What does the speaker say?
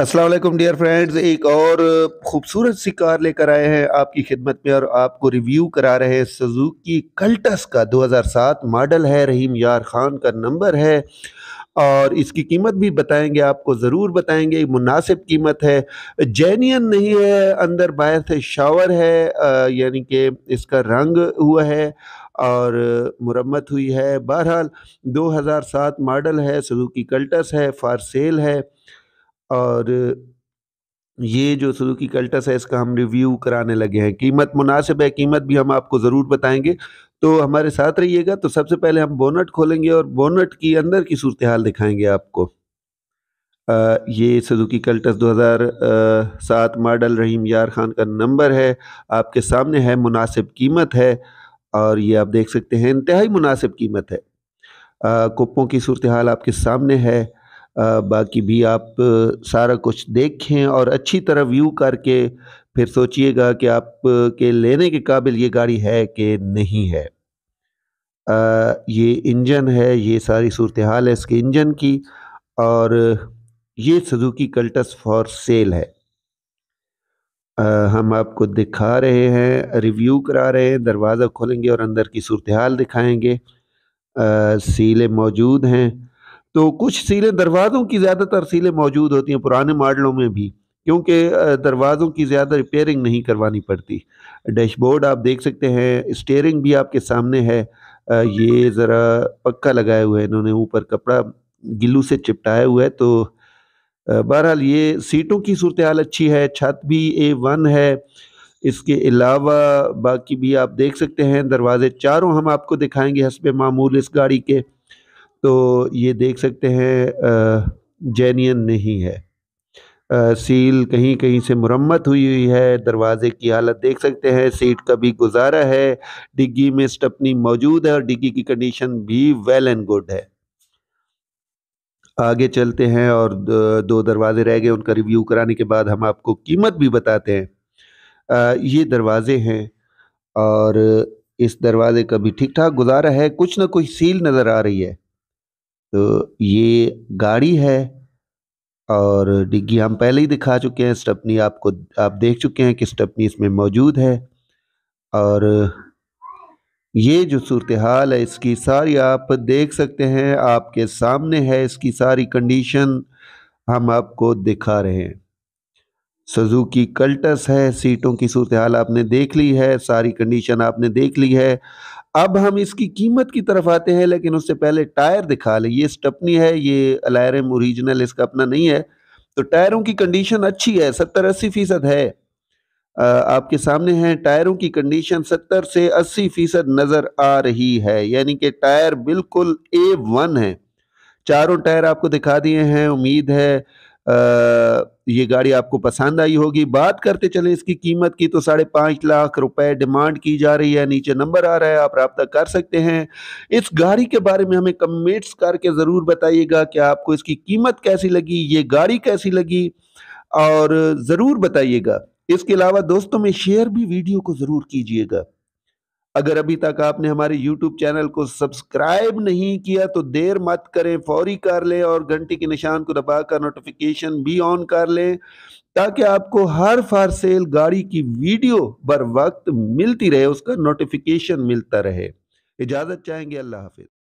Aslam dear friends एक और खूबसूरत सी कार लेकर आए हैं आपकी खिदमत में और आपको रिव्यू करा रहे हैं सुजुकी कल्टस का 2007 मॉडल है रहीम यार खान का नंबर है और इसकी कीमत भी बताएंगे आपको ज़रूर बताएंगे मुनासिब कीमत है जैनियन नहीं है अंदर बाहर से शावर है यानी कि इसका रंग हुआ है और मुरम्मत हुई है बहरहाल 2007 मॉडल है सुजुकी कल्टस है फार सेल है और ये जो सुजुकी कल्टस है इसका हम रिव्यू कराने लगे हैं कीमत मुनासिब है कीमत भी हम आपको ज़रूर बताएंगे तो हमारे साथ रहिएगा तो सबसे पहले हम बोनट खोलेंगे और बोनट की अंदर की सूरत हाल दिखाएंगे आपको आ, ये सुजुकी कल्टस 2007 मॉडल रहीम यार खान का नंबर है आपके सामने है मुनासिब कीमत है और ये आप देख सकते हैं इंतहाई मुनासिब कीमत है कुप्पों की सूरत हाल आपके सामने है बाकी भी आप सारा कुछ देखें और अच्छी तरह व्यू करके फिर सोचिएगा कि आप के लेने के काबिल ये गाड़ी है कि नहीं है आ, ये इंजन है ये सारी सूरत हाल है इसके इंजन की और ये सुजुकी कल्टस फॉर सेल है आ, हम आपको दिखा रहे हैं रिव्यू करा रहे हैं दरवाज़ा खोलेंगे और अंदर की सूरत हाल दिखाएँगे सीलें मौजूद हैं तो कुछ सीलें दरवाज़ों की ज़्यादातर सीलें मौजूद होती हैं पुराने मॉडलों में भी क्योंकि दरवाज़ों की ज़्यादा रिपेयरिंग नहीं करवानी पड़ती डैशबोर्ड आप देख सकते हैं स्टेयरिंग भी आपके सामने है ये ज़रा पक्का लगाए हुए हैं इन्होंने ऊपर कपड़ा गिल्लू से चिपटाया हुआ है तो बहरहाल ये सीटों की सूरत हाल अच्छी है छत भी ए वन है इसके अलावा बाकी भी आप देख सकते हैं दरवाज़े चारों हम आपको दिखाएंगे हसब मामूल इस गाड़ी के तो ये देख सकते हैं जैनियन नहीं है आ, सील कहीं कहीं से मुरम्मत हुई हुई है दरवाजे की हालत देख सकते हैं सीट का भी गुजारा है डिग्गी में स्टपनी मौजूद है और डिग्गी की कंडीशन भी वेल एंड गुड है आगे चलते हैं और दो दरवाजे रह गए उनका रिव्यू कराने के बाद हम आपको कीमत भी बताते हैं आ, ये दरवाजे हैं और इस दरवाजे का भी ठीक ठाक गुजारा है कुछ ना कुछ सील नज़र आ रही है तो ये गाड़ी है और डिग्गी हम पहले ही दिखा चुके हैं स्टपनी आपको आप देख चुके हैं कि स्टपनी इसमें मौजूद है और ये जो सूरत हाल है इसकी सारी आप देख सकते हैं आपके सामने है इसकी सारी कंडीशन हम आपको दिखा रहे हैं सजुकी कल्टस है सीटों की सूरत हाल आपने देख ली है सारी कंडीशन आपने देख ली है अब हम इसकी कीमत की तरफ आते हैं लेकिन उससे पहले टायर दिखा ले ये स्टपनी है ये अलायरम ओरिजिनल इसका अपना नहीं है तो टायरों की कंडीशन अच्छी है सत्तर अस्सी फ़ीसद है आपके सामने है टायरों की कंडीशन सत्तर से अस्सी फ़ीसद नज़र आ रही है यानी कि टायर बिल्कुल ए वन है चारों टायर आपको दिखा दिए हैं उम्मीद है ये गाड़ी आपको पसंद आई होगी बात करते चलें इसकी कीमत की तो साढ़े पाँच लाख रुपए डिमांड की जा रही है नीचे नंबर आ रहा है आप रब्ता कर सकते हैं इस गाड़ी के बारे में हमें कमेंट्स करके ज़रूर बताइएगा कि आपको इसकी कीमत कैसी लगी ये गाड़ी कैसी लगी और ज़रूर बताइएगा इसके अलावा दोस्तों में शेयर भी वीडियो को ज़रूर कीजिएगा अगर अभी तक आपने हमारे यूट्यूब चैनल को सब्सक्राइब नहीं किया तो देर मत करें फौरी कर लें और घंटे के निशान को दबाकर नोटिफिकेशन भी ऑन कर लें ताकि आपको हर फार सेल गाड़ी की वीडियो बर वक्त मिलती रहे उसका नोटिफिकेशन मिलता रहे इजाज़त चाहेंगे अल्लाह हाफिज़